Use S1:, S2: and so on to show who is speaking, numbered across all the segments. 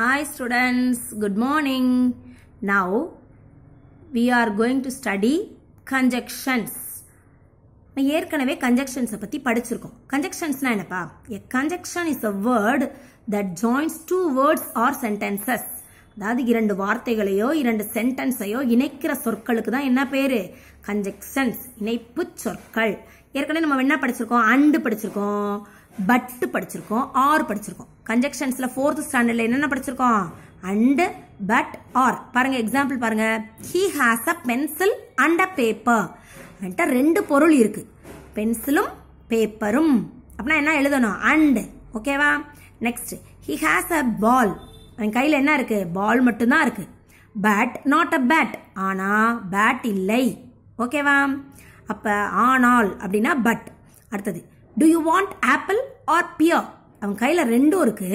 S1: Hi students, good morning. Now we are going to study conjunctions. ஏற்கனவே கன்ஜெக்ஷன்ஸை பற்றி படிச்சிருக்கோம் கன்ஜெக்ஷன்ஸ்னால் என்னப்பா a conjunction is a word that joins two words or sentences அதாவது இரண்டு வார்த்தைகளையோ இரண்டு சென்டென்ஸையோ இணைக்கிற சொற்களுக்கு தான் என்ன பேர் கன்ஜெக்ஷன்ஸ் இணைப்பு சொற்கள் ஏற்கனவே நம்ம என்ன படிச்சிருக்கோம் அண்டு படிச்சிருக்கோம் பட்டு படிச்சிருக்கோம் ஆர் படிச்சிருக்கோம் கன்ஜெக்ஷன்ஸ்ல ஃபோர்த் ஸ்டாண்டர்டில் என்னென்ன படிச்சிருக்கோம் அண்டு பட் ஆர் பாருங்க எக்ஸாம்பிள் பாருங்க he has a pencil and a paper and ரெண்டு பொருள் இருக்கு பென்சிலும் பேப்பரும் அப்படின்னா என்ன எழுதணும் அண்டு ஓகேவா next he has a ball அவன் கையில் என்ன இருக்கு பால் மட்டும்தான் இருக்கு பட் நாட் அ பேட் ஆனால் பேட் இல்லை ஓகேவா அப்போ ஆனால் அப்படின்னா பட் அடுத்தது do you want apple or pear அவன் கையில் ரெண்டும் இருக்கு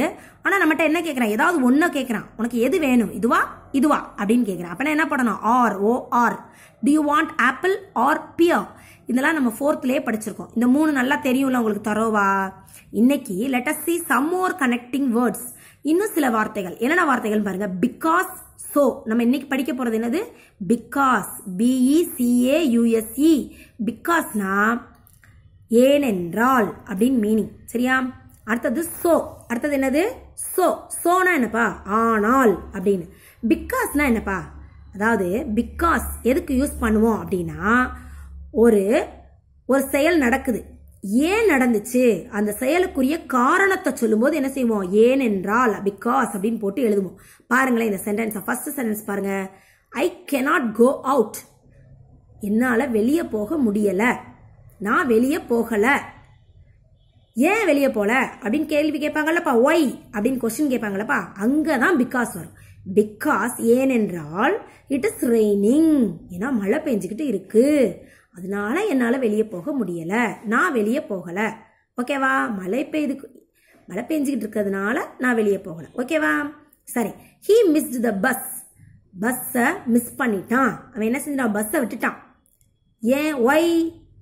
S1: ஆனால் நம்மகிட்ட என்ன கேட்குறான் ஏதாவது ஒன்று கேட்குறான் உனக்கு எது வேணும் இதுவா இதுவா அப்படின்னு கேட்குறான் அப்போனா என்ன பண்ணணும் or O R do you want apple or pear இதெல்லாம் நம்ம ஃபோர்த்லயே படிச்சிருக்கோம் இந்த மூணு நல்லா தெரியும்ல உங்களுக்கு தரோவா இன்னைக்கு let's see some more connecting words இன்னும் சில வார்த்தைகள் என்னென்ன வார்த்தைகள் பாருங்க பிகாஸ் ஸோ நம்ம இன்னைக்கு படிக்க போகிறது என்னது பிகாஸ் பிஇசிஏ யூஎஸ்இ பிகாஸ்னா ஏனென்றால் அப்படின்னு மீனிங் சரியா அடுத்தது சோ அடுத்தது என்னது சோ சோனா என்னப்பா ஆனால் அப்படின்னு பிகாஸ்னா என்னப்பா அதாவது பிகாஸ் எதுக்கு யூஸ் பண்ணுவோம் அப்படின்னா ஒரு ஒரு செயல் நடக்குது ஏன் நடந்துச்சு அந்த செயலுக்குரிய காரணத்தை சொல்லும்போது என்ன செய்வோம் ஏனென்றால் பிகாஸ் அப்படின்னு போட்டு எழுதுவோம் பாருங்களேன் இந்த சென்டென்ஸ் ஃபர்ஸ்ட் சென்டென்ஸ் பாருங்க ஐ கெனாட் கோ அவுட் என்னால் வெளியே போக முடியலை நான் வெளியே போகலை ஏன் வெளியே போல அப்படின்னு கேள்வி கேட்பாங்கல்லப்பா ஒய் அப்படின்னு கொஸ்டின் கேட்பாங்கல்லப்பா அங்கே தான் பிகாஸ் வரும் பிகாஸ் ஏனென்றால் இட் இஸ் ரெய்னிங் ஏன்னா மழை பெஞ்சுக்கிட்டு இருக்கு அதனால என்னால் வெளியே போக முடியலை நான் வெளியே போகலை ஓகேவா மழை பெய்து மழை பெஞ்சிக்கிட்டு இருக்கிறதுனால நான் வெளியே போகலை ஓகேவா சரி ஹீ மிஸ்டு த பஸ் பஸ்ஸை மிஸ் பண்ணிட்டான் அவன் என்ன செஞ்சான் பஸ்ஸை விட்டுட்டான் ஏன் why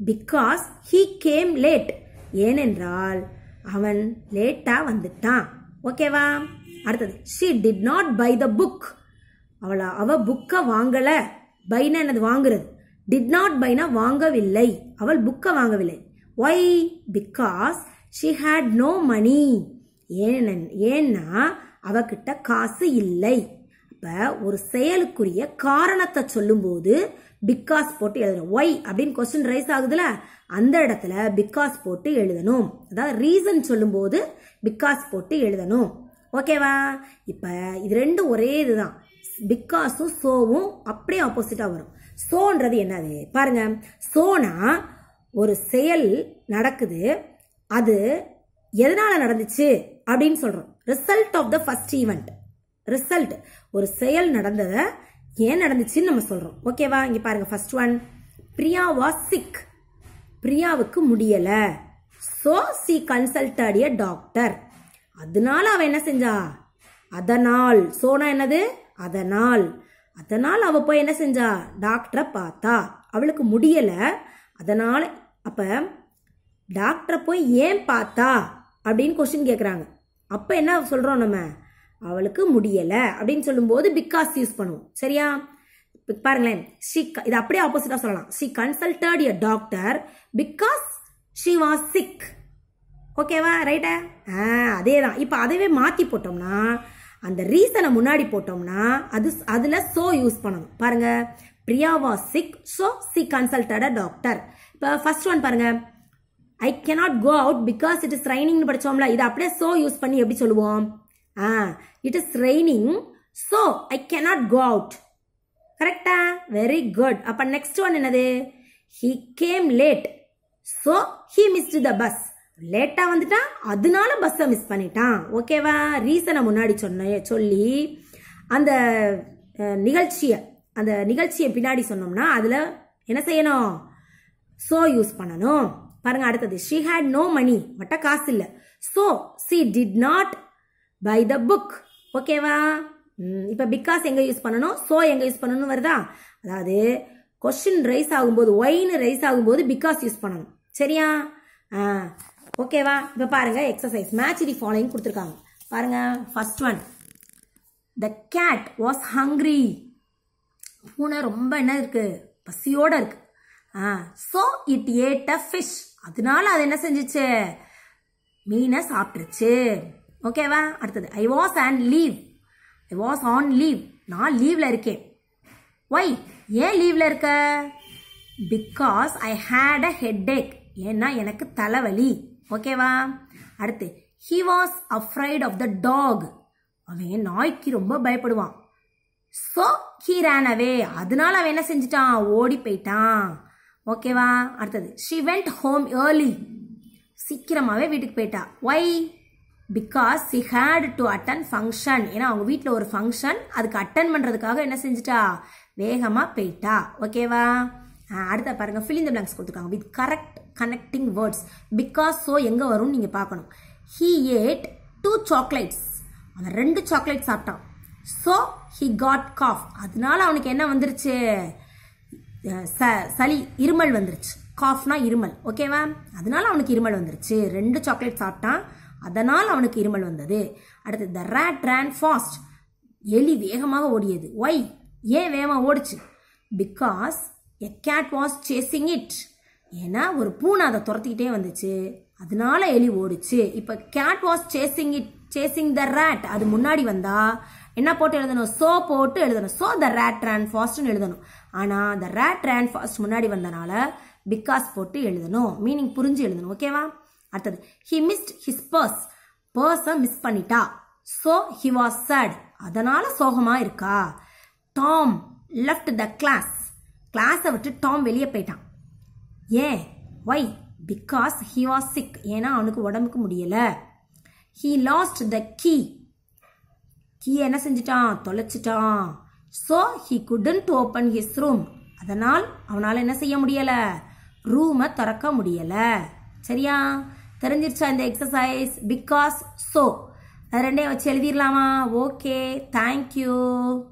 S1: because he came late ஏனென்றால் அவன் லேட்டாக வந்துட்டான் ஓகேவா அடுத்தது she did not buy the book அவளா அவ புக்கை வாங்கலை பைனா என்னது வாங்குறது டிட் நாட் பைனா வாங்கவில்லை அவள் புக்கை வாங்கவில்லை why because she had no money ஏன் ஏன்னா அவகிட்ட காசு இல்லை இப்போ ஒரு செயலுக்குரிய காரணத்தை சொல்லும்போது பிகாஸ் போட்டு எழுதணும் ஒய் அப்படின்னு கொஸ்டின் ரைஸ் ஆகுதுல அந்த இடத்துல பிகாஸ் போட்டு எழுதணும் அதாவது ரீசன் சொல்லும்போது பிகாஸ் போட்டு எழுதணும் ஓகேவா இப்போ இது ரெண்டும் ஒரே இதுதான் பிகாஸும் சோவும் அப்படியே ஆப்போசிட்டாக வரும் சோன்றது என்னது பாருங்க சோனா ஒரு செயல் நடக்குது அது எதனால் நடந்துச்சு அப்படின்னு சொல்கிறோம் result of the first event result ஒரு செயல் நடந்ததை ஏன் நடந்துச்சுன்னு நம்ம சொல்றோம் ஓகேவா இங்க பாருங்க first one Priya was sick பிரியாவுக்கு முடியல so she consulted a doctor அதனால அவ என்ன செஞ்சா அதனால் சோனா என்னது அதனால் அதனால் அவ போய் என்ன செஞ்சா டாக்டரை பார்த்தா அவளுக்கு முடியல அதனால அப்ப டாக்டரை போய் ஏன் பார்த்தா அப்படின்னு கொஸ்டின் கேட்குறாங்க அப்போ என்ன சொல்கிறோம் நம்ம அவளுக்கு முடியலை அப்படின்னு சொல்லும்போது பிகாஸ் யூஸ் பண்ணுவோம் சரியா பாருங்களேன் ஷி இது அப்படியே ஆப்போசிட்டாக சொல்லலாம் she consulted a doctor because she was sick ஓகேவா ரைட்டா ஆ அதே தான் இப்போ அதவே மாற்றி போட்டோம்னா அந்த ரீசனை முன்னாடி போட்டோம்னா அது அதில் ஸோ யூஸ் பண்ணணும் பாருங்க Priya was sick so she consulted a doctor இப்போ ஃபர்ஸ்ட் ஒன் பாருங்க I cannot go out because it is ரைனிங்னு படித்தோம்ல இது அப்படியே ஸோ யூஸ் பண்ணி எப்படி சொல்லுவோம் it is raining raining, I cannot go out கரெக்டா வெரி குட் அப்ப நெக்ஸ்ட் ஒன் என்னது he came late so he miss the bus லேட்டா வந்துட்டான் அதனால பஸ்ஸை மிஸ் பண்ணிட்டான் ஓகேவா ரீசனை முன்னாடி சொன்ன சொல்லி அந்த நிகழ்ச்சியை அந்த நிகழ்ச்சியை பின்னாடி சொன்னோம்னா அதில் என்ன செய்யணும் ஸோ யூஸ் பண்ணணும் பாருங்க அடுத்தது ஷி ஹேட் நோ மணி மட்டும் காசு இல்லை so she did not buy the book ஓகேவா இப்போ பிகாஸ் எங்கே யூஸ் பண்ணணும் ஸோ எங்கே யூஸ் பண்ணணும் வருதா அதாவது கொஷின் ரைஸ் ஆகும்போது ஒயின் ரைஸ் ஆகும்போது பிகாஸ் யூஸ் பண்ணணும் சரியா ஆ ஓகேவா இப்போ பாருங்கள் எக்ஸசைஸ் மேட்ச் தி ஃபாலோயிங் கொடுத்துருக்காங்க பாருங்கள் first one the cat was hungry பூனை ரொம்ப என்ன இருக்கு பசியோட இருக்கு ஆ so it ate a fish அதனால அது என்ன செஞ்சிச்சு மீனை சாப்பிட்டுருச்சு ஓகேவா அடுத்தது I was and leave I was on leave நான் லீவில் இருக்கேன் ஒய் ஏன் லீவில் இருக்க பிகாஸ் ஐ ஹேட் அ ஏக் ஏன்னா எனக்கு தலைவலி ஓகேவா அடுத்து he was afraid of the dog அவன் நாய்க்கு ரொம்ப பயப்படுவான் ஸோ ஹீ ரேன் அவே அதனால அவன் என்ன செஞ்சிட்டான் ஓடி போயிட்டான் ஓகேவா அடுத்தது ஷி வெண்ட் ஹோம் ஏர்லி சீக்கிரமாகவே வீட்டுக்கு போயிட்டா why because she had to attend function ஏன்னா அவங்க வீட்டில் ஒரு ஃபங்க்ஷன் அதுக்கு அட்டன் பண்ணுறதுக்காக என்ன செஞ்சிட்டா வேகமாக போயிட்டா ஓகேவா அடுத்த பாருங்கள் ஃபில் த பிளாங்க்ஸ் கொடுத்துருக்காங்க with correct connecting words because so எங்கே வரும்னு நீங்கள் பார்க்கணும் ஹீ ஏட் டூ சாக்லேட்ஸ் அவன் ரெண்டு சாக்லேட் சாப்பிட்டான் ஸோ ஹி காட் காஃப் அதனால அவனுக்கு என்ன வந்துருச்சு ச சளி இருமல் வந்துருச்சு காஃப்னா இருமல் ஓகேவா அதனால அவனுக்கு இருமல் வந்துருச்சு ரெண்டு சாக்லேட் சாப்பிட்டான் அதனால் அவனுக்கு இருமல் வந்தது அடுத்து த ரேட் ரேன் ஃபாஸ்ட் எலி வேகமாக ஓடியது ஒய் ஏன் வேகமாக ஓடிச்சு because a cat was chasing it ஏன்னா ஒரு பூனை அதை துரத்திக்கிட்டே வந்துச்சு அதனால எலி ஓடிச்சு இப்போ cat was chasing it chasing the rat அது முன்னாடி வந்தா என்ன போட்டு எழுதணும் சோ போட்டு எழுதணும் சோ த ரேட் ரேன் ஃபாஸ்ட்னு எழுதணும் ஆனால் த ரேட் ரேன் ஃபாஸ்ட் முன்னாடி வந்தனால பிகாஸ் போட்டு எழுதணும் மீனிங் புரிஞ்சு எழுதணும் ஓகேவா அடுத்தது ஹி மிஸ்ட் ஹிஸ் பர்ஸ் பர்ஸை மிஸ் பண்ணிட்டா ஸோ ஹி வாஸ் சேட் அதனால சோகமா இருக்கா டாம் லெஃப்ட் த கிளாஸ் கிளாஸை விட்டு டாம் வெளியே போயிட்டான் ஏன் why because he was sick ஏன்னா அவனுக்கு உடம்புக்கு முடியல he lost the key key என்ன செஞ்சிட்டான் தொலைச்சிட்டான் so he couldn't open his room அதனால் அவனால் என்ன செய்ய முடியலை ரூமை திறக்க முடியலை சரியா தெரிஞ்சிருச்சா இந்த எக்ஸசைஸ் பிகாஸ் ஸோ ரெண்டையும் வச்சு எழுதிடலாமா ஓகே தேங்க்யூ